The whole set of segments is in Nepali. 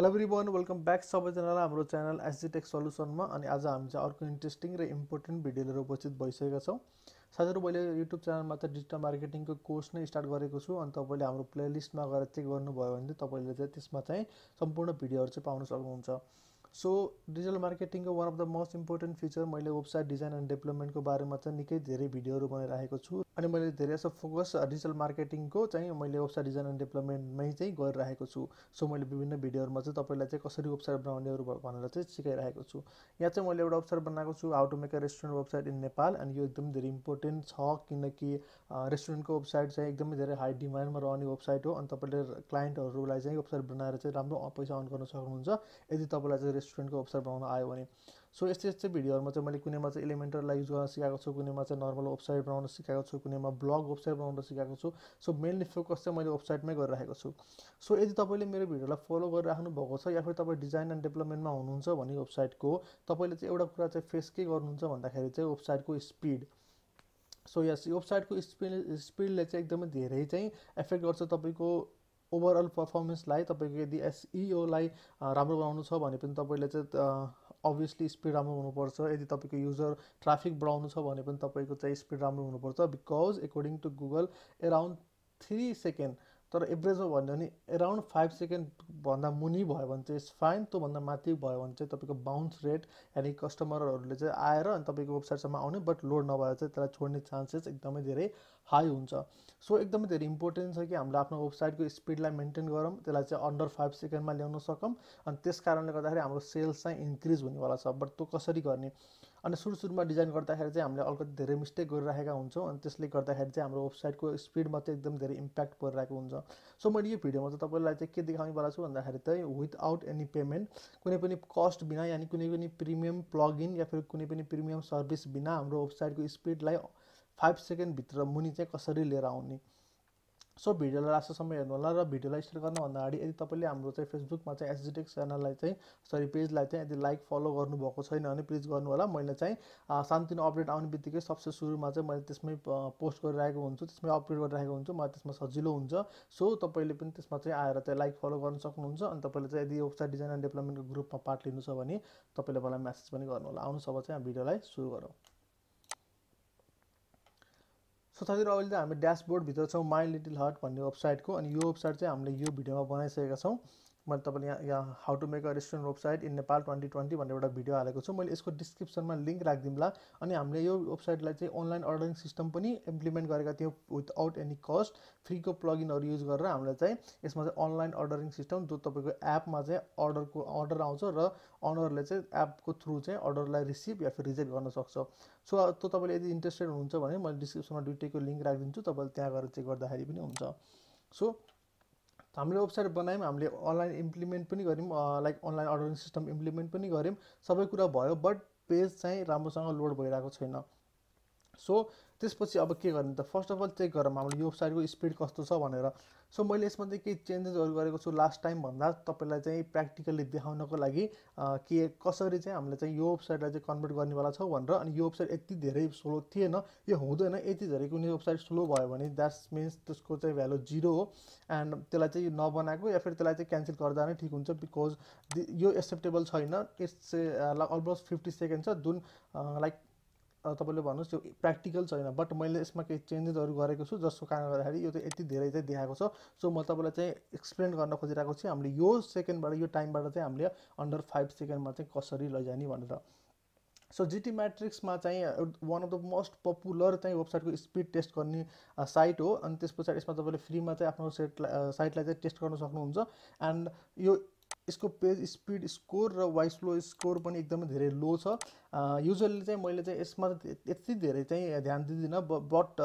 हेलो एभ्री वेलकम ब्याक सबैजनालाई हाम्रो च्यानल एसजिटेक सल्युसनमा अनि आज हामी चाहिँ अर्को इन्ट्रेस्टिङ र इम्पोर्टेन्ट भिडियो लिएर उपस्थित भइसकेका छौँ साथीहरू मैले युट्युब च्यानलमा त डिजिटल मार्केटिङको कोर्स नै स्टार्ट गरेको छु अनि तपाईँले हाम्रो प्लेलिस्टमा गएर चेक गर्नुभयो भने चाहिँ तपाईँले चाहिँ त्यसमा चाहिँ सम्पूर्ण भिडियोहरू चाहिँ पाउन सक्नुहुन्छ सो डिजिटल मार्केटिङको one of the most important feature मैले वेबसाइट डिजाइन एन्ड डेभलपमेन्टको बारेमा चाहिँ निकै धेरै भिडियोहरू बनाइरहेको छु अनि मैले धेरै जस्तो फोकस डिजिटल मार्केटिङको चाहिँ मैले वेबसाइट डिजाइन एन्ड डेभलपमेन्टमै चाहिँ गरिरहेको छु सो मैले विभिन्न भिडियोहरूमा चाहिँ तपाईँलाई चाहिँ कसरी वेबसाइट बनाउनेहरू भनेर चाहिँ सिकाइरहेको छु यहाँ चाहिँ मैले एउटा वेबसाइट बनाएको छु how to make a restaurant website in Nepal अनि यो एकदम धेरै इम्पोर्टेन्ट छ किनकि रेस्टुरेन्टको वेबसाइट चाहिँ एकदमै धेरै हाई डिमान्डमा रहने वेबसाइट हो अनि तपाईँले क्लाइन्टहरूलाई चाहिँ वेबसाइट बनाएर चाहिँ राम्रो पैसा अर्न गर्न सक्नुहुन्छ यदि तपाईँलाई चाहिँ स्टुडेन्टको अप्सर बनाउन आयो भने सो यस्तै यस्तै भिडियोहरूमा चाहिँ मैले कुनैमा चाहिँ इलिमेन्टरलाई युज गर्न सिकाएको छु कुनैमा चाहिँ नर्मल वेबसाइट बनाउन सिकाएको छु कुनैमा ब्लग वेबसाइट बनाउन सिकाएको छु सो मेनली फोकस चाहिँ मैले वेबसाइटमै गरिरहेको छु सो यदि तपाईँले मेरो भिडियोलाई फलो गरिराख्नु भएको छ या फेरि तपाईँ डिजाइन एन्ड डेभलपमेन्टमा हुनुहुन्छ भने वेबसाइटको तपाईँले चाहिँ एउटा कुरा चाहिँ फेस के गर्नुहुन्छ भन्दाखेरि चाहिँ वेबसाइटको स्पिड सो यस वेबसाइटको स्पिड स्पिडले चाहिँ एकदमै धेरै चाहिँ एफेक्ट गर्छ तपाईँको ओभरअल पर्फर्मेन्सलाई तपाईँको यदि एसइओलाई e राम्रो बनाउनु छ भने पनि तपाईँले चाहिँ अभियसली स्पिड राम्रो हुनुपर्छ यदि तपाईँको युजर ट्राफिक बढाउनु छ भने पनि तपाईँको चाहिँ स्पिड राम्रो हुनुपर्छ because according to Google around three second तर एभरेज एभरेजमा भन्यो भने एराउन्ड फाइभ सेकेन्डभन्दा मुनि भयो भने चाहिँ इट्स फाइन त्योभन्दा माथि भयो भने चाहिँ तपाईँको बााउन्स रेट यानि कस्टमरहरूले चाहिँ आएर अनि तपाईँको वेबसाइटसम्म आउने बट लोड नभएर चाहिँ त्यसलाई छोड्ने चान्सेस एकदमै धेरै हाई हुन्छ सो एकदमै धेरै इम्पोर्टेन्ट छ कि हामीले आफ्नो वेबसाइटको स्पिडलाई मेन्टेन गरौँ त्यसलाई चाहिँ अन्डर फाइभ सेकेन्डमा ल्याउन सकौँ अनि त्यस कारणले गर्दाखेरि हाम्रो सेल्स चाहिँ इन्क्रिज हुनेवाला छ बट त्यो कसरी गर्ने अनि सुरु सुरुमा डिजाइन गर्दाखेरि चाहिँ हामीले अलिकति धेरै मिस्टेक गरिराखेका हुन्छौँ अनि त्यसले गर्दाखेरि चाहिँ हाम्रो वेबसाइटको स्पिडमा चाहिँ एकदम धेरै इम्प्याक्ट परिरहेको हुन्छ सो मैले यो भिडियोमा चाहिँ तपाईँलाई चाहिँ के देखाउने वाला छु भन्दाखेरि चाहिँ विथआउट एनी पेमेन्ट कुनै पनि कस्ट बिना यानि कुनै पनि प्रिमियम प्लगइन या फिर कुनै पनि प्रिमियम सर्भिस बिना हाम्रो वेबसाइटको स्पिडलाई फाइभ सेकेन्डभित्र मुनि चाहिँ कसरी लिएर आउने सो भिडियोलाई लास्टसम्म होला र भिडियोलाई स्टार्ट भन्दा अगाडि यदि तपाईँले हाम्रो चाहिँ फेसबुकमा चाहिँ एसजिटेक्स च्यानललाई चाहिँ सरी पेजलाई चाहिँ यदि लाइक फलो गर्नुभएको छैन भने प्लिज गर्नु होला मैले चाहिँ सानोतिनो अपडेट आउने बित्तिकै सबसे सुरुमा चाहिँ मैले त्यसमै पोस्ट गरिरहेको हुन्छु त्यसमै अपडेट गरिरहेको हुन्छु मलाई त्यसमा सजिलो हुन्छ सो तपाईँले पनि त्यसमा चाहिँ आएर चाहिँ लाइक फलो गर्न सक्नुहुन्छ अनि तपाईँले चाहिँ यदि वेबसाइट डिजाइन एन्ड डेभलपमेन्टको ग्रुपमा पार्ट लिनु छ भने तपाईँले मलाई म्यासेज पनि गर्नु होला आउनु सब चाहिँ भिडियोलाई सुरु गरौँ सो अहिले चाहिँ हामी ड्यासबोर्डभित्र छौँ माई लिटिल हट भन्ने वेबसाइटको अनि यो वेबसाइट चाहिँ हामीले यो भिडियोमा बनाइसकेका छौँ मैले तपाईँले यहाँ यहाँ how to make a restaurant website in Nepal twenty twenty भन्ने एउटा भिडियो हालेको छु मैले यसको डिस्क्रिप्सनमा लिङ्क राखिदिउँला अनि हामीले यो वेबसाइटलाई चाहिँ अनलाइन अर्डरिङ सिस्टम पनि इम्प्लिमेन्ट गरेका थियौँ विदाउट एनी कस्ट फ्रीको प्लगइनहरू युज गरेर हामीलाई चाहिँ यसमा चाहिँ अनलाइन अर्डरिङ सिस्टम जो तपाईँको एपमा चाहिँ अर्डरको अर्डर आउँछ र अनरले चाहिँ एपको थ्रु चाहिँ अर्डरलाई रिसिभ या फिर रिजेक्ट गर्न सक्छ सो त्यो तपाईँले यदि इन्ट्रेस्टेड हुनुहुन्छ भने मैले डिस्क्रिप्सनमा दुइटैको लिङ्क राखिदिन्छु तपाईँले त्यहाँ गएर चेक गर्दाखेरि पनि हुन्छ सो हामीले वेबसाइट बनायौँ हामीले अनलाइन इम्प्लिमेन्ट पनि गऱ्यौँ like online ordering system implement पनि गऱ्यौँ सबै कुरा भयो बट पेज चाहिँ राम्रोसँग लोड भइरहेको छैन सो त्यसपछि अब के गर्ने त फर्स्ट अफ अल चेक गरौँ हामीले यो वेबसाइटको स्पिड कस्तो छ भनेर सो मैले यसमा चाहिँ केही चेन्जेसहरू गरेको छु लास्ट टाइम भन्दा तपाईँलाई चाहिँ प्र्याक्टिकल्ली देखाउनको लागि के कसरी चाहिँ हामीले चाहिँ यो वेबसाइटलाई चाहिँ कन्भर्ट गर्नेवाला छौँ भनेर अनि यो वेबसाइट यति धेरै स्लो थिएन यो हुँदैन यति धेरै कुनै वेबसाइट स्लो भयो भने द्याट्स मिन्स त्यसको चाहिँ भ्यालु जिरो हो एन्ड त्यसलाई चाहिँ नबनाएको या फेरि त्यसलाई चाहिँ क्यान्सल गर्दा नै ठिक हुन्छ बिकज यो एक्सेप्टेबल छैन इट्स अलमोस्ट फिफ्टी सेकेन्ड छ जुन लाइक तपाईँले भन्नुहोस् यो प्र्याक्टिकल छैन बट मैले यसमा केही चेन्जेसहरू गरेको छु जसको कारणले गर्दाखेरि यो चाहिँ यति धेरै चाहिँ देखाएको छ सो म तपाईँलाई चाहिँ एक्सप्लेन गर्न खोजिरहेको छु हामीले यो सेकेन्डबाट यो टाइमबाट चाहिँ हामीले अन्डर फाइभ सेकेन्डमा चाहिँ कसरी लैजाने भनेर सो जिटी म्याट्रिक्समा चाहिँ one of the most popular चाहिँ वेबसाइटको स्पिड टेस्ट गर्ने साइट हो अनि त्यस पछाडि यसमा तपाईँले फ्रीमा चाहिँ आफ्नो सेटलाई साइटलाई चाहिँ टेस्ट गर्न सक्नुहुन्छ एन्ड यो यसको पेज स्पिड स्कोर र वाइस फ्लो स्कोर पनि एकदमै धेरै लो छ युजली चाहिँ मैले चाहिँ यसमा यति धेरै चाहिँ ध्यान दिँदिनँ बट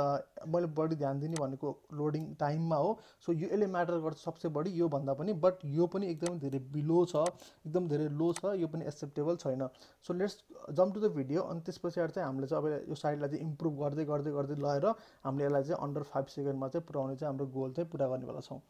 मैले बढी ध्यान दिने भनेको लोडिङ टाइममा हो सो यो यसले म्याटर गर्छ सबसे बढी योभन्दा पनि बट यो पनि एकदमै धेरै बिलो छ एकदम धेरै लो छ यो पनि एक्सेप्टेबल छैन so let's jump to the video अनि त्यस पछाडि चाहिँ हामीले चाहिँ अब यो साइडलाई चाहिँ इम्प्रुभ गर्दै गर्दै गर्दै लगेर हामीले यसलाई चाहिँ अन्डर फाइभ सेकेन्डमा चाहिँ पुऱ्याउने चाहिँ हाम्रो गोल चाहिँ पुरा गर्नेवाला छौँ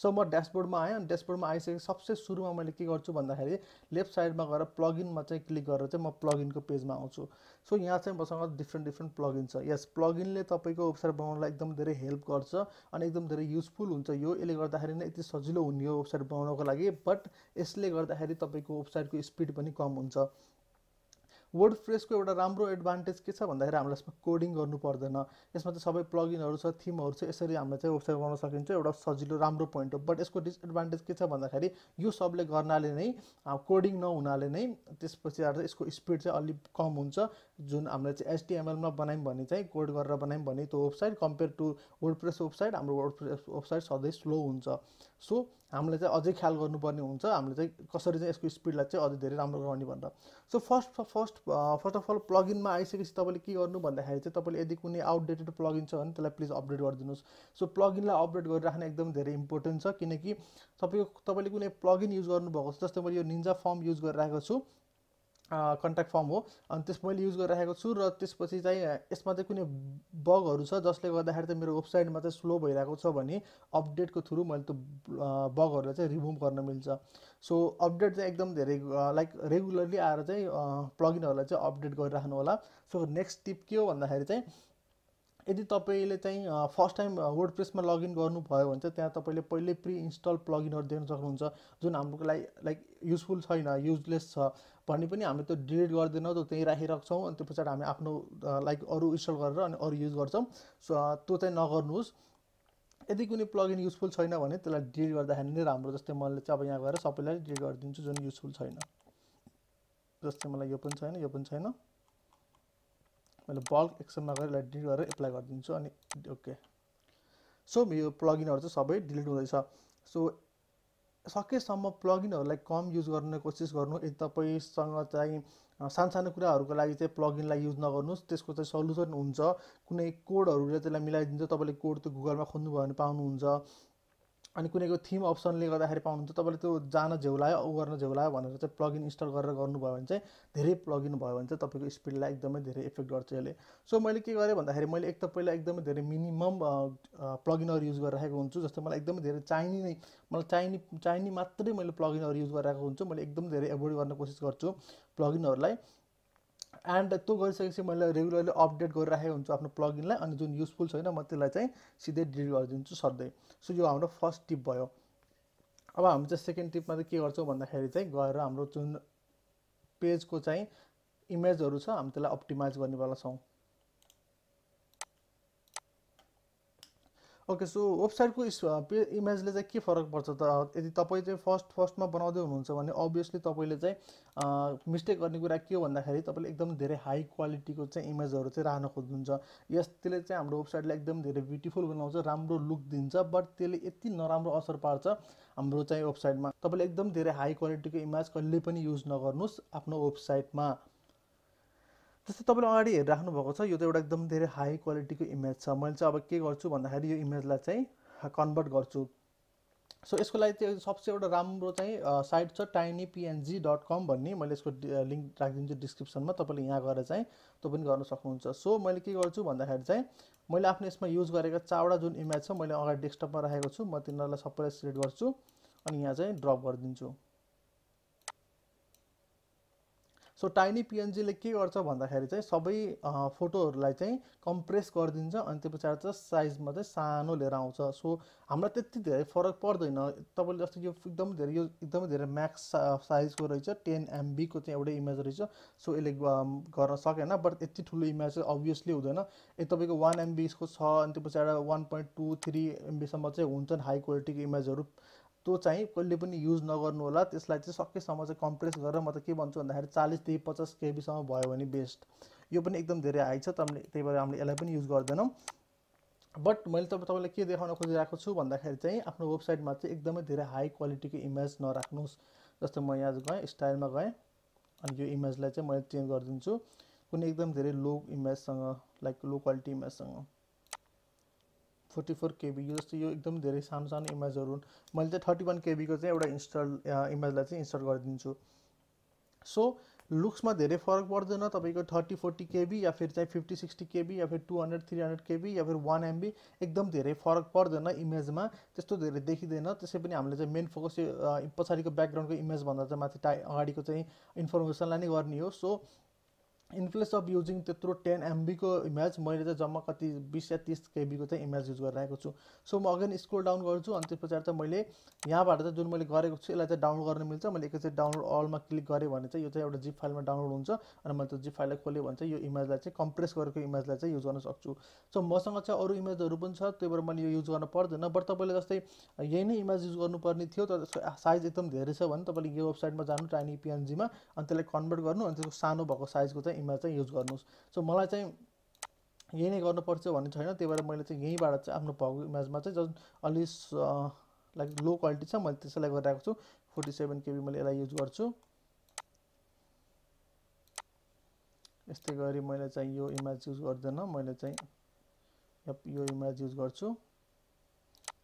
सो म ड्यासबोर्डमा आएँ अनि ड्यासबोर्डमा आइसकेपछि सबसे सुरुमा मैले के गर्छु भन्दाखेरि लेफ्ट साइडमा गएर प्लगइनमा चाहिँ क्लिक गरेर चाहिँ म प्लगइनको पेजमा आउँछु सो यहाँ चाहिँ मसँग डिफ्रेन्ट डिफ्रेन्ट प्लगइन छ यस प्लगइनले तपाईँको वेबसाइट बनाउनलाई एकदम धेरै हेल्प गर्छ अनि एकदम धेरै युजफुल हुन्छ यो यसले गर्दाखेरि नै यति सजिलो हुने हो वेबसाइट बनाउनको लागि बट यसले गर्दाखेरि तपाईँको वेबसाइटको स्पिड पनि कम हुन्छ वर्ड फ्रेसको एउटा राम्रो एडभान्टेज के छ भन्दाखेरि हामीलाई यसमा कोडिङ गर्नु पर्दैन यसमा चाहिँ सबै प्लगइनहरू छ थिमहरू छ यसरी हामीले चाहिँ वेबसाइट बनाउन सकिन्छ एउटा सजिलो राम्रो पोइन्ट हो बट यसको डिसएडभान्टेज के छ भन्दाखेरि यो सबले गर्नाले नै कोडिङ नहुनाले नै त्यसपछि आएर यसको स्पिड चाहिँ अलिक कम हुन्छ जुन हामीले चाहिँ एचटिएमएलमा बनायौँ भने चाहिँ कोड गरेर बनायौँ भने त्यो website compare to WordPress website हाम्रो वर्ड प्रेस वेबसाइट सधैँ स्लो हुन्छ सो हामीले चाहिँ अझै ख्याल गर्नुपर्ने हुन्छ हामीले चाहिँ कसरी चाहिँ यसको स्पिडलाई चाहिँ अझै धेरै राम्रो गर्ने भनेर so first first first of all प्लगइनमा आइसकेपछि तपाईँले के गर्नु भन्दाखेरि चाहिँ तपाईँले यदि कुनै आउटडेटेड प्लगइन छ भने त्यसलाई प्लिज अपडेट गरिदिनुहोस् सो प्लगइनलाई अपडेट गरिराख्न एकदम धेरै इम्पोर्टेन्ट छ किनकि तपाईँको तपाईँले कुनै प्लगइन युज गर्नुभएको छ जस्तै मैले यो निन्जा फर्म युज गरिरहेको छु कन्ट्याक्ट फर्म हो अनि त्यस मैले युज गरिराखेको छु र त्यसपछि चाहिँ यसमा चाहिँ कुनै बगहरू छ जसले गर्दाखेरि चाहिँ मेरो वेबसाइटमा चाहिँ स्लो भइरहेको छ भने अपडेटको थ्रु मैले त्यो बगहरूलाई चाहिँ रिमुभ गर्न मिल्छ सो अपडेट चाहिँ एकदम धेरै लाइक रेगुलरली आएर चाहिँ प्लगिनहरूलाई चाहिँ अपडेट गरिराख्नु होला सो नेक्स्ट टिप के हो भन्दाखेरि चाहिँ यदि तपाईँले चाहिँ फर्स्ट टाइम वर्ड प्रेसमा लगइन गर्नुभयो भने चाहिँ त्यहाँ तपाईँले पहिल्यै प्रि इन्स्टल प्लगइनहरू दिन सक्नुहुन्छ जुन हाम्रो लागि लाइक युजफुल छैन युजलेस छ भने पनि हामी त्यो डिलिट गर्दैनौँ त्यो त्यहीँ राखिराख्छौँ अनि त्यो पछाडि हामी आफ्नो लाइक अरू इन्स्टल गरेर अनि अरू युज गर्छौँ सो त्यो चाहिँ नगर्नुहोस् यदि कुनै प्लगइन युजफुल छैन भने त्यसलाई डिलिट गर्दाखेरि नै राम्रो जस्तै मैले चाहिँ अब यहाँ गएर सबैलाई डिलिट गरिदिन्छु जुन युजफुल छैन जस्तै मलाई यो पनि छैन यो पनि छैन मैले बल्क एक्सनमा गएर यसलाई डिलिट गरेर एप्लाई गरिदिन्छु अनि ओके सो यो प्लगइनहरू चाहिँ सबै डिलिट हुँदैछ सो सकेसम्म प्लगइनहरूलाई कम युज गर्ने कोसिस गर्नु यदि तपाईँसँग चाहिँ सानो कुराहरूको लागि चाहिँ प्लगइनलाई युज नगर्नुहोस् त्यसको चाहिँ सल्युसन हुन्छ कुनै कोडहरूले त्यसलाई मिलाइदिन्छ तपाईँले कोड त्यो गुगलमा खोज्नुभयो भने पाउनुहुन्छ अनि कुनैको थिम अप्सनले गर्दाखेरि पाउनुहुन्छ तपाईँले त्यो जान झेउलायो ऊ गर्न झेउलायो भनेर चाहिँ प्लगइन इन्स्टल गरेर गर्नुभयो भने चाहिँ धेरै प्लगइन भयो भने चाहिँ तपाईँको स्पिडलाई एकदमै धेरै इफेक्ट गर्छ यसले सो मैले के गरेँ भन्दाखेरि मैले एक त पहिला एकदमै धेरै मिनिमम प्लगइनहरू युज गरिरहेको हुन्छु जस्तो मलाई एकदमै धेरै चाहिने नै मलाई चाहिने चाहिने मात्रै मैले प्लगइनहरू युज गरिरहेको हुन्छु मैले एकदम धेरै एभोइड गर्ने कोसिस गर्छु प्लगइनहरूलाई एन्ड त्यो गरिसकेपछि मैले रेगुलरली अपडेट गरिराखेको हुन्छु आफ्नो प्लगइनलाई अनि जुन युजफुल छैन म त्यसलाई चाहिँ सिधै डिलिट गरिदिन्छु सधैँ सो यो हाम्रो फर्स्ट टिप भयो अब हामी चाहिँ सेकेन्ड टिपमा चाहिँ के गर्छौँ भन्दाखेरि चाहिँ गएर हाम्रो जुन पेजको चाहिँ इमेजहरू छ हामी त्यसलाई अप्टिमाइज गर्नेवाला छौँ ओके सो वेबसाइटको पे इमेजले चाहिँ के फरक पर्छ त यदि तपाईँ चाहिँ फर्स्ट फर्स्टमा बनाउँदै हुनुहुन्छ भने अभियसली तपाईँले चाहिँ मिस्टेक गर्ने कुरा के हो भन्दाखेरि तपाईँले एकदम धेरै हाई क्वालिटीको चाहिँ इमेजहरू चाहिँ राख्न खोज्नुहुन्छ यसले चाहिँ हाम्रो वेबसाइटलाई एकदम धेरै ब्युटिफुल बनाउँछ राम्रो लुक दिन्छ बट त्यसले यति नराम्रो असर पार्छ हाम्रो चाहिँ वेबसाइटमा तपाईँले एकदम धेरै हाई क्वालिटीको इमेज कहिले पनि युज नगर्नुहोस् आफ्नो वेबसाइटमा जस्तै तपाईँले अगाडि हेरिराख्नु भएको छ यो त एउटा एकदम धेरै हाई क्वालिटीको इमेज छ मैले चाहिँ अब के गर्छु भन्दाखेरि यो इमेजलाई चाहिँ कन्भर्ट गर्छु सो यसको लागि त्यो सबसे एउटा राम्रो चाहिँ साइट छ टाइनी पिएनजी डट कम भन्ने मैले यसको लिङ्क राखिदिन्छु डिस्क्रिप्सनमा तपाईँले यहाँ गएर चाहिँ त्यो पनि गर्न सक्नुहुन्छ सो मैले के गर्छु भन्दाखेरि चाहिँ मैले आफ्नो यसमा युज गरेको चारवटा जुन इमेज छ मैले अगाडि डेस्कटपमा राखेको छु म तिनीहरूलाई सबैलाई सिलेक्ट गर्छु अनि यहाँ चाहिँ ड्रप गरिदिन्छु सो टाइनी पिएनजीले के गर्छ भन्दाखेरि चाहिँ सबै फोटोहरूलाई चाहिँ कम्प्रेस गरिदिन्छ अनि त्यो पछाडि चाहिँ साइजमा चाहिँ सानो लिएर आउँछ सो हामीलाई त्यति धेरै फरक पर्दैन तपाईँले जस्तो यो एकदम धेरै यो एकदमै धेरै म्याक्स साइजको रहेछ टेन एमबीको चाहिँ एउटै इमेज रहेछ सो यसले गर्न सकेन बट यति ठुलो इमेज चाहिँ अभियसली हुँदैन ए तपाईँको वान एमबीको छ अनि त्यो पछाडि वान पोइन्ट टू थ्री एमबीसम्म चाहिँ हुन्छन् हाई क्वालिटीको इमेजहरू त्यो चाहिँ कहिले पनि युज नगर्नु होला त्यसलाई चाहिँ सकेसम्म चाहिँ कम्प्रेस गरेर म त के भन्छु भन्दाखेरि चालिसदेखि पचास केबीसम्म भयो भने बेस्ट यो पनि एकदम धेरै हाई छ त त्यही भएर हामीले यसलाई पनि युज गर्दैनौँ बट मैले तपाईँ तपाईँलाई के देखाउन खोजिरहेको छु भन्दाखेरि चाहिँ आफ्नो वेबसाइटमा चाहिँ एकदमै धेरै हाई क्वालिटीको इमेज नराख्नुहोस् जस्तो म यहाँ गएँ स्टाइलमा गएँ अनि यो इमेजलाई चाहिँ मैले चेन्ज गरिदिन्छु कुनै एकदम धेरै लो इमेजसँग लाइक लो क्वालिटी इमेजसँग फोर्टी फोर केबी जस्तो यो एकदम धेरै सानो सानो इमेजहरू हुन् मैले चाहिँ थर्टी वान केबीको चाहिँ एउटा इन्स्टल इमेजलाई चाहिँ इन्स्टल गरिदिन्छु सो लुक्समा धेरै फरक पर्दैन तपाईँको थर्टी फोर्टी केबी या फेरि चाहिँ फिफ्टी सिक्सटी केबी या फेरि two hundred three hundred KB या फिर वान एमबी एकदम धेरै फरक पर्दैन इमेजमा त्यस्तो धेरै देखिँदैन त्यसै पनि हामीले चाहिँ मेन फोकस पछाडिको ब्याकग्राउन्डको इमेजभन्दा चाहिँ माथि टाइ अगाडिको चाहिँ इन्फर्मेसनलाई नै गर्ने हो सो इन्प्लेस अफ युजिङ त्यत्रो टेन एमबीको इमेज मैले चाहिँ जम्मा कति बिस या तिस केबीको चाहिँ इमेज युज गरिरहेको छु सो म अगेन स्क्रोल डाउन गर्छु अनि त्यस पछाडि चाहिँ मैले यहाँबाट चाहिँ जुन मैले गरेको छु यसलाई चाहिँ डाउनलोड गर्न मिल्छ मैले एकैचोटि डाउनलोड अलमा क्लिक गरेँ भने चाहिँ यो चाहिँ एउटा जिप फाइलमा डाउनलोड हुन्छ अनि मैले त्यो जिप फाइललाई खोल्यो भने चाहिँ यो इमेजलाई चाहिँ कम्प्रेस गरेको इमेजलाई चाहिँ युज गर्न सक्छु सो मसँग चाहिँ अरू इमेजहरू पनि छ त्यही भएर मैले यो युज गर्न पर्दैन बट तपाईँले जस्तै यही नै इमेज युज गर्नुपर्ने थियो तर त्यसको साइज एकदम धेरै छ भने तपाईँले यो वेबसाइटमा जानु टाइनी पिएनजीमा अनि त्यसलाई कन्भर्ट गर्नु अनि त्यसको सानो भएको साइजको चाहिँ इमेज चाहिँ युज गर्नुहोस् सो मलाई चाहिँ यही नै गर्नुपर्छ भन्ने छैन त्यही भएर मैले चाहिँ यहीँबाट चाहिँ आफ्नो भएको इमेजमा चाहिँ जुन अलि लाइक लो क्वालिटी छ मैले त्यसैलाई गरिरहेको छु फोर्टी सेभेन केबी मैले यसलाई युज गर्छु यस्तै गरी मैले चाहिँ यो इमेज युज गर्दैन मैले चाहिँ यो इमेज युज गर्छु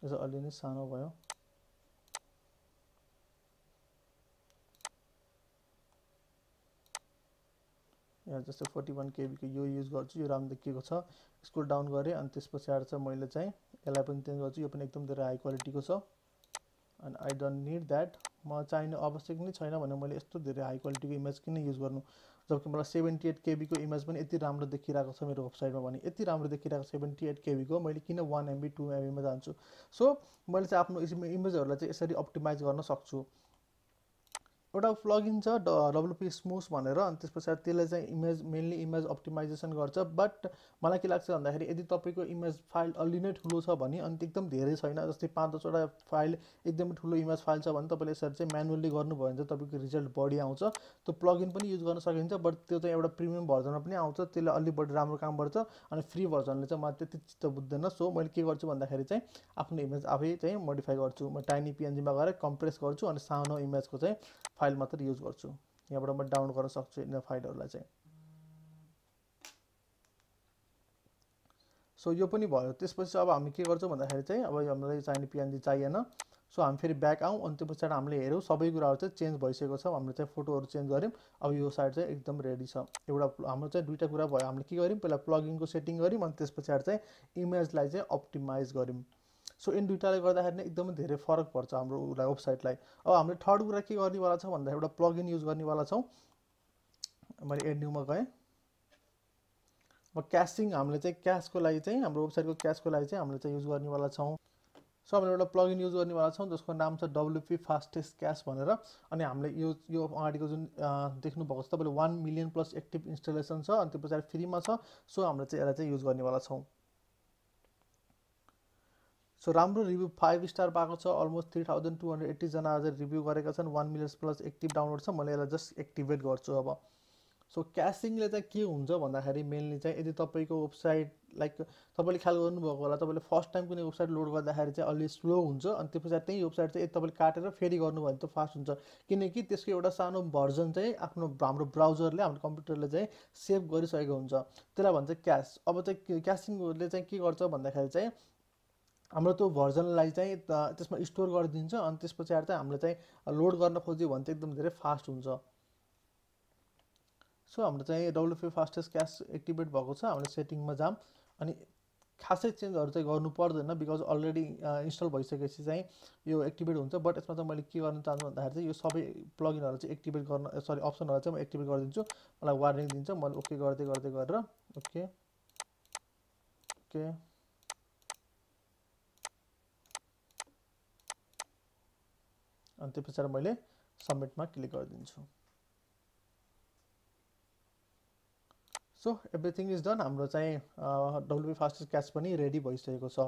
यो अलि नै सानो भयो यहाँ जस्तो फोर्टी वान केबीको यो युज गर्छु यो राम्रो देखिएको छ स्कुल डाउन गरेँ अनि त्यस पछाडि चाहिँ मैले चाहिँ यसलाई पनि चेन्ज गर्छु यो पनि एकदम धेरै हाई क्वालिटीको छ अनि आई डोन्ट निड द्याट म चाहिने आवश्यक नै छैन भने मैले यस्तो धेरै हाई क्वालिटीको इमेज किन युज गर्नु जबकि मलाई सेभेन्टी एट केबीको इमेज पनि यति राम्रो देखिरहेको छ मेरो वेबसाइटमा भने यति राम्रो देखिरहेको छ सेभेन्टी एट केबीको मैले किन वान एमबी टू एमबीमा जान्छु सो मैले चाहिँ आफ्नो इमेजहरूलाई चाहिँ यसरी अप्टिमाइज गर्न सक्छु एउटा प्लगइन छ डब्लुपी स्मुस भनेर अनि त्यस पछाडि त्यसलाई चाहिँ इमेज मेनली इमेज अप्टिमाइजेसन गर्छ बट मलाई के लाग्छ भन्दाखेरि यदि तपाईँको इमेज फाइल अलि नै ठुलो छ भने अनि एकदम धेरै छैन जस्तै पाँच दसवटा फाइल एकदमै ठुलो इमेज फाइल छ भने तपाईँले यसरी चाहिँ म्यानुअल्ली गर्नुभयो भने चाहिँ तपाईँको रिजल्ट बढी आउँछ त्यो प्लगइन पनि युज गर्न सकिन्छ बट त्यो चाहिँ एउटा प्रिमियम भर्जनमा पनि आउँछ त्यसले अलि बढी राम्रो काम गर्छ अनि फ्री भर्जनले चाहिँ मलाई त्यति चित्त बुझ्दैन सो मैले के गर्छु भन्दाखेरि चाहिँ आफ्नो इमेज आफै चाहिँ मोडिफाई गर्छु म टाइनी पिएनजीमा गएर कम्प्रेस गर्छु अनि सानो इमेजको चाहिँ फाइल फाइल मात्र युज गर्छु यहाँबाट म डाउनलोड गर्न सक्छु यिनीहरू फाइलहरूलाई चाहिँ सो यो पनि भयो त्यसपछि अब हामी के गर्छौँ भन्दाखेरि चाहिँ अब हामीलाई चाहिने पिएनजी चाहिएन सो हामी फेरि ब्याक आउँ अनि त्यो पछाडि हामीले हेऱ्यौँ सबै कुराहरू चाहिँ चेन्ज भइसकेको छ हामीले चाहिँ फोटोहरू चेन्ज गऱ्यौँ अब यो साइड चाहिँ एकदम रेडी छ एउटा हाम्रो चाहिँ दुइटा कुरा भयो हामीले के गऱ्यौँ पहिला प्लगिङको सेटिङ गऱ्यौँ अनि त्यस पछाडि चाहिँ इमेजलाई चाहिँ अप्टिमाइज गऱ्यौँ सो यिन दुइटाले गर्दाखेरि नै एकदमै धेरै फरक पर्छ हाम्रो उसलाई वेबसाइटलाई अब हामीले थर्ड कुरा के गर्नेवाला छौँ भन्दा एउटा प्लगइन युज गर्नेवाला छौँ मैले एड न्युमा गएँ अब क्यासिङ हामीले चाहिँ क्यासको लागि चाहिँ हाम्रो वेबसाइटको क्यासको लागि चाहिँ हामीले चाहिँ युज गर्नेवाला छौँ सो हामीले एउटा प्लगइन युज गर्नेवाला छौँ जसको नाम छ डब्लुपी फास्टेस्ट क्यास भनेर अनि हामीले यो यो अगाडिको जुन देख्नुभएको छ तपाईँले one million plus active installation छ अनि त्यो पछाडि फ्रीमा छ सो हामीले चाहिँ यसलाई चाहिँ युज गर्नेवाला छौँ सो राम्रो रिभ्यू फाइभ स्टार पाएको छ almost three thousand two hundred एट्टीजना आज रिभ्यू गरेका छन् one millions plus active download छ मैले यसलाई जस्ट एक्टिभेट गर्छु अब सो क्यासिङले चाहिँ के हुन्छ भन्दाखेरि मेनली चाहिँ यदि तपाईँको वेबसाइट लाइक तपाईँले ख्याल गर्नुभएको होला तपाईँले फर्स्ट टाइम कुनै वेबसाइट लोड गर्दाखेरि चाहिँ अलि स्लो हुन्छ अनि त्यो पछाडि त्यही वेबसाइट चाहिँ तपाईँले काटेर फेरि गर्नुभयो भने त फास्ट हुन्छ किनकि त्यसको एउटा सानो भर्जन चाहिँ आफ्नो हाम्रो ब्राउजरले हाम्रो कम्प्युटरले चाहिँ सेभ गरिसकेको हुन्छ त्यसलाई भन्छ क्यास अब चाहिँ क्यासिङले चाहिँ के गर्छ भन्दाखेरि चाहिँ हाम्रो त्यो भर्जनलाई चाहिँ त्यसमा स्टोर गरिदिन्छ अनि त्यस पछाडि चाहिँ हामीले चाहिँ लोड गर्न खोज्यो भने चाहिँ एकदम धेरै फास्ट हुन्छ सो हाम्रो चाहिँ डब्लुपी फास्टेस्ट क्यास एक्टिभेट भएको छ हामीले सेटिङमा जाम अनि खासै चेन्जहरू चाहिँ गर्नु पर्दैन बिकज अलरेडी इन्स्टल भइसकेपछि चाहिँ यो एक्टिभेट हुन्छ बट यसमा चाहिँ मैले के गर्न चाहन्छु भन्दाखेरि चाहिँ यो सबै प्लगइनहरू चाहिँ एक्टिभेट गर्न सरी अप्सनहरू चाहिँ म एक्टिभेट गरिदिन्छु मलाई वार्निङ दिन्छ मैले ओके गर्दै गर्दै गरेर ओके ओके अनि त्यो पछाडि मैले सब्मिटमा क्लिक गरिदिन्छु सो एभ्रिथिङ इज डन हाम्रो चाहिँ डब्लुबी फास्टेस्ट क्यास पनि रेडी भइसकेको छ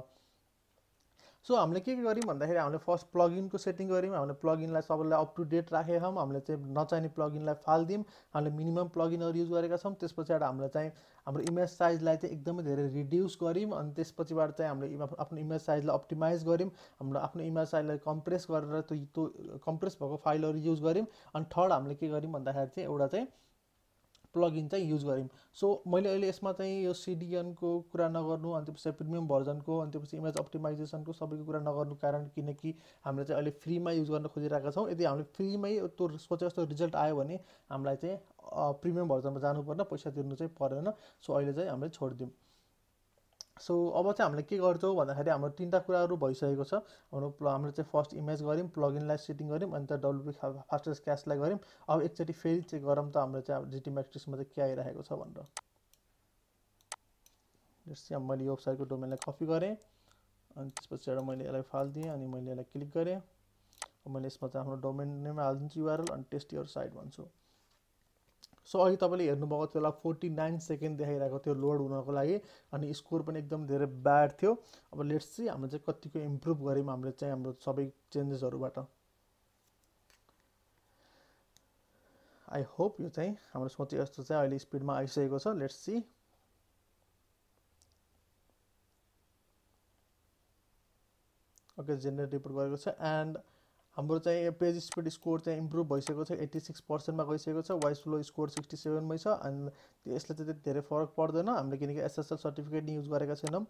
सो हामीले के के गर्यौँ भन्दाखेरि हामीले फर्स्ट प्लगइनको सेटिङ गऱ्यौँ हामीले प्लगइनलाई सबैलाई अप टु डेट राखेका छौँ हामीले चाहिँ नचाहिने प्लगइनलाई फालिदियौँ हामीले मिनिमम प्लगइनहरू युज गरेका छौँ त्यस पछाडि हामीले चाहिँ हाम्रो इमेज साइजलाई चाहिँ एकदमै धेरै रिड्युस गऱ्यौँ अनि त्यसपछिबाट चाहिँ हामीले आफ्नो इमेज साइजलाई अप्टिमाइज गऱ्यौँ हाम्रो आफ्नो इमेज साइजलाई कम्प्रेस गरेर त्यो कम्प्रेस भएको फाइलहरू युज गऱ्यौँ अनि थर्ड हामीले के गऱ्यौँ भन्दाखेरि चाहिँ एउटा चाहिँ प्लगइन चाहिँ युज गऱ्यौँ सो मैले अहिले यसमा चाहिँ यो सिडिएनको कुरा नगर्नु अनि त्यसपछि प्रिमियम भर्जनको अनि त्यसपछि इमेज अप्टिमाइजेसनको सबैको कुरा नगर्नु कारण किनकि हामीले चाहिँ अहिले फ्रीमा युज गर्न खोजिरहेका छौँ यदि हामीले फ्रीमै त्यो सोचे जस्तो रिजल्ट आयो भने हामीलाई चाहिँ प्रिमियम भर्जनमा जानुपर्ने पैसा तिर्नु चाहिँ परेन सो अहिले चाहिँ हामीले छोडिदिउँ सो अब चाहिँ हामीले के गर्छौँ भन्दाखेरि हाम्रो तिनवटा कुराहरू भइसकेको छ हाम्रो हाम्रो चाहिँ फर्स्ट इमेज गऱ्यौँ प्लगइनलाई सेटिङ गऱ्यौँ अन्त डब्लुबी फास्टेस्ट क्यासलाई गऱ्यौँ अब एकचोटि फेरि चेक गरौँ त हाम्रो चाहिँ अब जिटी म्याट्रिक्समा चाहिँ के आइरहेको छ भनेर जस्तै अब मैले यो वेबसाइटको डोमेनलाई कपी गरेँ अनि त्यसपछि एउटा मैले यसलाई फालिदिएँ अनि मैले यसलाई क्लिक गरेँ मैले यसमा चाहिँ आफ्नो डोमेन नेम हालिदिन्छु युआरएल अनि टेस्ट युर साइट भन्छु सो अघि तपाईँले हेर्नुभएको थियो होला फोर्टी नाइन सेकेन्ड देखाइरहेको थियो लोड हुनको लागि अनि स्कोर पनि एकदम धेरै ब्याड थियो अब लेट्स चाहिँ हामीले चाहिँ कतिको इम्प्रुभ गऱ्यौँ हामीले चाहिँ हाम्रो सबै चेन्जेसहरूबाट आई होप यो चाहिँ हाम्रो सोचे जस्तो चाहिँ अहिले स्पिडमा आइसकेको छ let's see okay generate report गरेको छ एन्ड हाम्रो चाहिँ पेज स्पिड स्कोर चाहिँ इम्प्रुभ भइसकेको छ एट्टी सिक्स पर्सेन्टमा गइसकेको छ वाइस फ्लो स्कोर सिक्सटी सेभेनमै छ अनि यसले चाहिँ धेरै फरक पर्दैन हामीले किनकि एसएसएल सर्टिफिकेट नि युज गरेका छैनौँ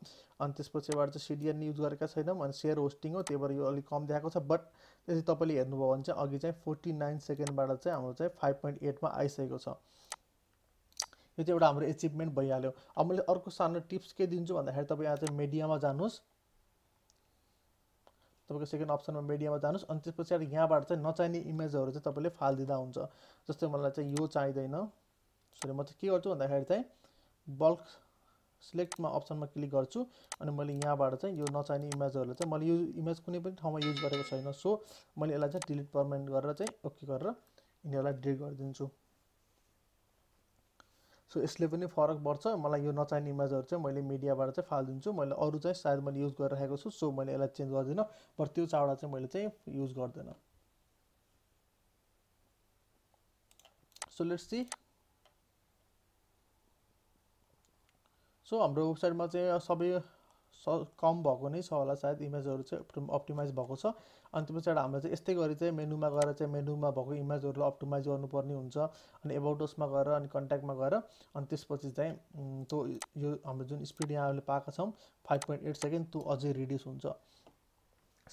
अनि त्यसपछिबाट चाहिँ सिडिएन युज गरेका छैनौँ अनि सेयर होस्टिङ हो त्यही भएर यो अलिक कम देखाएको छ बट त्यसरी तपाईँले हेर्नुभयो भने चाहिँ अघि चाहिँ फोर्टी नाइन सेकेन्डबाट चाहिँ हाम्रो चाहिँ फाइभ पोइन्ट एटमा आइसकेको छ यो चाहिँ एउटा हाम्रो एचिभमेन्ट भइहाल्यो अब मैले अर्को सानो टिप्स के दिन्छु भन्दाखेरि तपाईँ यहाँ चाहिँ मिडियामा जानुहोस् तपाईँको सेकेन्ड अप्सनमा मिडियामा जानुहोस् अनि त्यस पछाडि यहाँबाट चाहिँ नचाहिने इमेजहरू चाहिँ तपाईँले फालिदिँदा हुन्छ जस्तै मलाई चाहिँ यो चाहिँदैन सरी म चाहिँ के गर्छु भन्दाखेरि चाहिँ बल्क सिलेक्टमा अप्सनमा क्लिक गर्छु अनि मैले यहाँबाट चाहिँ यो नचाहिने इमेजहरूलाई चाहिँ मैले यो इमेज कुनै पनि ठाउँमा युज गरेको छैन सो मैले यसलाई चाहिँ डिलिट पर्मानेन्ट गरेर चाहिँ ओके गरेर यिनीहरूलाई डिलिट गरिदिन्छु सो यसले पनि फरक पर्छ मलाई यो नचाहिने इमेजहरू चाहिँ मैले मिडियाबाट चाहिँ फालिदिन्छु मैले अरू चाहिँ सायद मैले युज गरिरहेको छु सो मैले यसलाई चेन्ज गर्दिनँ बट त्यो चारवटा चाहिँ मैले चाहिँ युज गर्दिनँ सो लेट्स सी सो हाम्रो वेबसाइटमा चाहिँ सबै स कम भएको नै छ होला सायद इमेजहरू चाहिँ अप्टिमाइज भएको छ अनि त्यो पछाडि हाम्रो चाहिँ यस्तै गरी चाहिँ मेनुमा गएर चाहिँ मेनुमा भएको इमेजहरूलाई अप्टिमाइज गर्नुपर्ने हुन्छ अनि एबाउटसमा गएर अनि कन्ट्याक्टमा गएर अनि त्यसपछि चाहिँ त्यो यो हाम्रो जुन स्पिड यहाँ हामीले पाएका छौँ फाइभ पोइन्ट एट सेकेन्ड त्यो अझै रिड्युस हुन्छ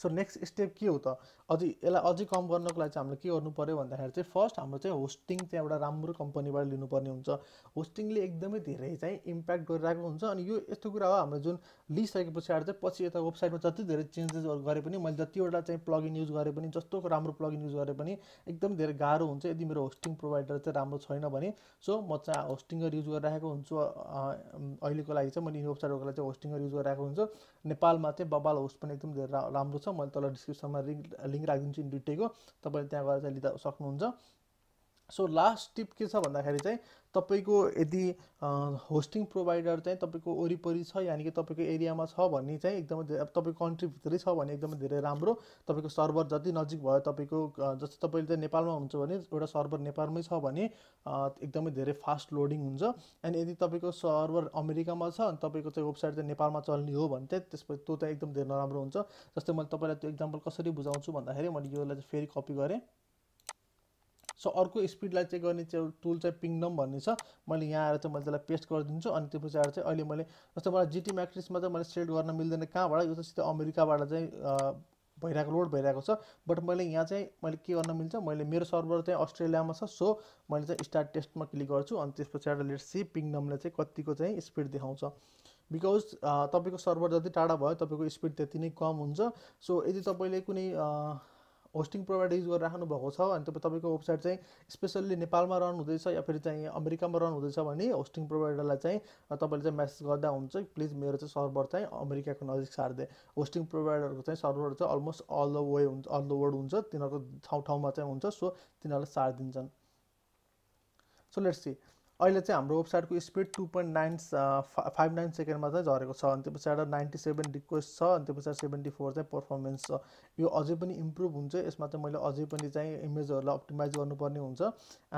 सो नेक्स्ट स्टेप के हो त अझै यसलाई अझै कम गर्नको लागि चाहिँ हामीले के गर्नु पऱ्यो भन्दाखेरि चाहिँ फर्स्ट हाम्रो चाहिँ होस्टिङ चाहिँ एउटा राम्रो कम्पनीबाट लिनुपर्ने हुन्छ होस्टिङले एकदमै धेरै चाहिँ इम्प्याक्ट गरिरहेको हुन्छ अनि यो यस्तो कुरा हो हाम्रो जुन लिइसके पछाडि चाहिँ पछि यता वेबसाइटमा जति धेरै चेन्जेसहरू गरे पनि मैले जतिवटा चाहिँ प्लगइन युज गरे पनि जस्तो राम्रो प्लगइन युज गरे पनि एकदम धेरै गाह्रो हुन्छ यदि मेरो होस्टिङ प्रोभाइडर चाहिँ राम्रो छैन भने सो म चाहिँ होस्टिङहरू युज गरिरहेको हुन्छु अहिलेको लागि चाहिँ मैले वेबसाइटहरूको लागि चाहिँ होस्टिङहरू युज गरिरहेको हुन्छु नेपालमा चाहिँ बबाल होस्ट पनि एकदम धेरै राम्रो छ मैले तल डिस्क्रिप्सनमा लिङ्क लिङ्क राखिदिन्छु दुइटैको तपाईँले त्यहाँ गएर चाहिँ लिँदा सक्नुहुन्छ सो लास्ट टिप के छ भन्दाखेरि चाहिँ तपाईँको यदि होस्टिङ प्रोभाइडर चाहिँ तपाईँको वरिपरि छ यानि कि तपाईँको एरियामा छ भने चाहिँ एकदमै तपाईँको कन्ट्रीभित्रै छ भने एकदमै धेरै राम्रो तपाईँको सर्भर जति नजिक भयो तपाईँको जस्तै तपाईँले चाहिँ नेपालमा हुन्छ भने एउटा सर्भर नेपालमै छ भने एकदमै धेरै फास्ट लोडिङ हुन्छ एन्ड यदि तपाईँको सर्भर अमेरिकामा छ अनि तपाईँको चाहिँ वेबसाइट चाहिँ नेपालमा चल्ने हो भने चाहिँ त्यसपछि त्यो त एकदम धेरै नराम्रो हुन्छ जस्तै मैले तपाईँलाई त्यो इक्जाम्पल कसरी बुझाउँछु भन्दाखेरि मैले यसलाई चाहिँ फेरि कपी गरेँ सो अर्को स्पिडलाई चाहिँ गर्ने चाहिँ टुल चाहिँ पिङडम भन्ने छ मैले यहाँ आएर चाहिँ मैले त्यसलाई पेस्ट गरिदिन्छु अनि त्यो पछाडि चाहिँ अहिले मैले जस्तो मलाई जिटी म्याट्रिक्समा चाहिँ मैले सेट गर्न मिल्दैन कहाँबाट यो चाहिँ सिधै अमेरिकाबाट चाहिँ भइरहेको लोड भइरहेको छ बट मैले यहाँ चाहिँ मैले के गर्न मिल्छ मैले मेरो सर्भर चाहिँ अस्ट्रेलियामा छ सो मैले चाहिँ स्टार्ट टेस्टमा क्लिक गर्छु अनि त्यस पछाडि लेट सी पिङडमले चाहिँ कतिको चाहिँ स्पिड देखाउँछ बिकज तपाईँको सर्भर जति टाढा भयो तपाईँको स्पिड त्यति नै कम हुन्छ सो यदि तपाईँले कुनै होस्टिङ प्रोभाइडर युज गरेर राख्नु भएको छ अनि तपाईँ तपाईँको वेबसाइट चाहिँ स्पेसल्ली नेपालमा रन हुँदैछ या फेरि चाहिँ अमेरिकामा रन हुँदैछ भने होस्टिङ प्रोभाइडरलाई चाहिँ तपाईँले चाहिँ मेसेज गर्दा हुन्छ प्लिज मेरो चाहिँ सर्भर चाहिँ अमेरिकाको नजिक सार्दे होस्टिङ प्रोभाइडरको चाहिँ सर्भर चाहिँ अलमोस्ट अल द वे हुन्छ अल द वर्ल्ड हुन्छ तिनीहरूको ठाउँ ठाउँमा चाहिँ हुन्छ सो सार सार्दिन्छन् सो लेट्स सी अहिले चाहिँ हाम्रो वेबसाइटको speed two point nine five nine सेकेन्डमा चाहिँ झरेको छ अनि त्यो पछाडि नाइन्टी सेभेन रिक्वेस्ट छ अनि त्यो पछाडि सेभेन्टी फोर चाहिँ पर्फर्मेन्स छ यो अझै पनि इम्प्रुभ हुन्छ यसमा चाहिँ मैले अझै पनि चाहिँ इमेजहरूलाई अप्टिमाइज गर्नुपर्ने हुन्छ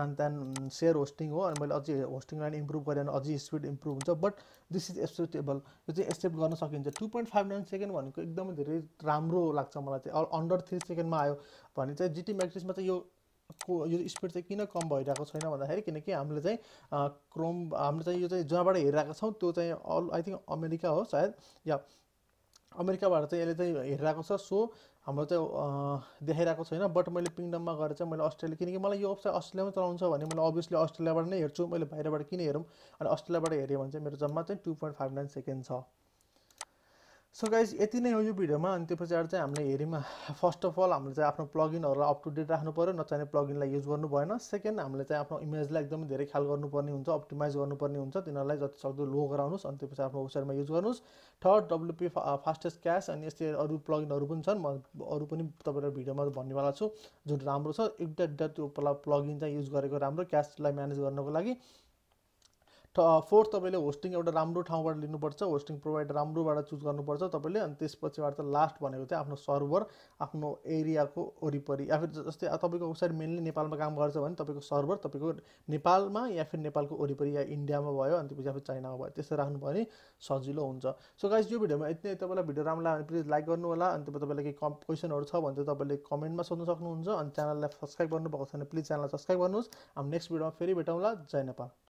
एन्ड देन सेयर होस्टिङ हो अनि मैले अझै होस्टिङ लाइन इम्प्रुभ गरेँ भने अझै स्पिड इम्प्रुभ हुन्छ बट दिस इज एक्सेप्टेबल यो चाहिँ एक्सेप्ट गर्न सकिन्छ two point five nine second भनेको एकदमै धेरै राम्रो लाग्छ मलाई चाहिँ अन्डर थ्री सेकेन्डमा आयो भने चाहिँ जिटी म्याक्सिसमा चाहिँ यो को यो स्पिड चाहिँ किन कम भइरहेको छैन भन्दाखेरि किनकि हामीले चाहिँ क्रोम हामीले चाहिँ यो चाहिँ जहाँबाट हेरिरहेको छौँ त्यो चाहिँ अल आई थिङ्क अमेरिका हो सायद या अमेरिकाबाट चाहिँ यसले चाहिँ हेरिरहेको छ सो हाम्रो चाहिँ देखाइरहेको छैन बट मैले पिङडममा गएर चाहिँ मैले अस्ट्रेलिया किनकि मलाई यो अप्सन अस्ट्रेलियामा चलाउँछ भने मैले अभियसली अस्ट्रेलियाबाट नै हेर्छु मैले बाहिरबाट किन हेरौँ अनि अस्ट्रेलियाबाट हेऱ्यो भने चाहिँ मेरो जम्मा चाहिँ two point five nine second छ सो गाइज यति नै हो यो भिडियोमा अनि त्यो पछाडि चाहिँ हामीले हेरिमा फर्स्ट अफ अल हामीले चाहिँ आफ्नो प्लगइनहरूलाई अप टु डेट राख्नु पऱ्यो नचाहिने प्लगइनलाई युज गर्नु भएन सेकेन्ड हामीले चाहिँ आफ्नो इमेजलाई एकदमै धेरै ख्याल गर्नुपर्ने हुन्छ अप्टिमाइज गर्नुपर्ने हुन्छ तिनीहरूलाई जति सक्दो लो गराउनुहोस् अनि त्यो पछि आफ्नो वेबसाइटमा युज गर्नुहोस् थर्ड डब्लुपी फास्टेस्ट क्यास अनि यस्तै अरू प्लगइनहरू पनि छन् म अरू पनि तपाईँलाई भिडियोमा भन्नेवाला छु जुन राम्रो छ एउटा एउटा त्यो प्लगइन चाहिँ युज गरेको राम्रो क्यासलाई म्यानेज गर्नको लागि फोर्थ तपाईँले होस्टिङ एउटा राम्रो ठाउँबाट लिनुपर्छ होस्टिङ प्रोभाइडर राम्रोबाट चुज गर्नुपर्छ तपाईँले अनि त्यसपछिबाट त लास्ट भनेको चाहिँ आफ्नो सर्भर आफ्नो एरियाको वरिपरि या फिर जस्तै तपाईँको वेबसाइट मेनली नेपालमा काम गर्छ भने तपाईँको सर्भर तपाईँको नेपालमा या फिर नेपालको वरिपरि या इन्डियामा भयो अनि त्यसपछि या फिर चाइनामा भयो त्यस्तो राख्नु भने सजिलो हुन्छ सो गाइज यो भिडियोमा यति नै तपाईँलाई भिडियो राम्रो लाग्यो भने प्लिज लाइक गर्नु होला अनि तपाईँलाई केही कम क्वेसनहरू छ भने चाहिँ तपाईँले कमेन्टमा सोध्न सक्नुहुन्छ अनि च्यानललाई सब्सक्राइब गर्नुभएको छ भने प्लिज च्यानललाई सब्सक्राइब गर्नुहोस् हामी नेक्स्ट भिडियोमा फेरि भेटौँला जय नेपाल